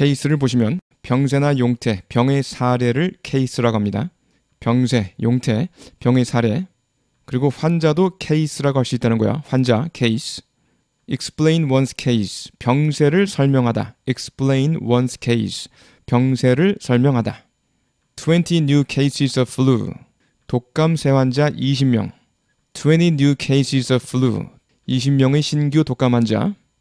케이스를 보시면 병세나 용태, 병의 사례를 케이스라고 합니다. 병세, 용태, 병의 사례, 그리고 환자도 케이스라고 할 수 있다는 거야. 환자, 케이스. explain one's case, 병세를 설명하다. explain one's case, 병세를 설명하다. 20 new cases of flu, 독감세 환자 20명. 20 new cases of flu, 20명의 신규 독감 환자.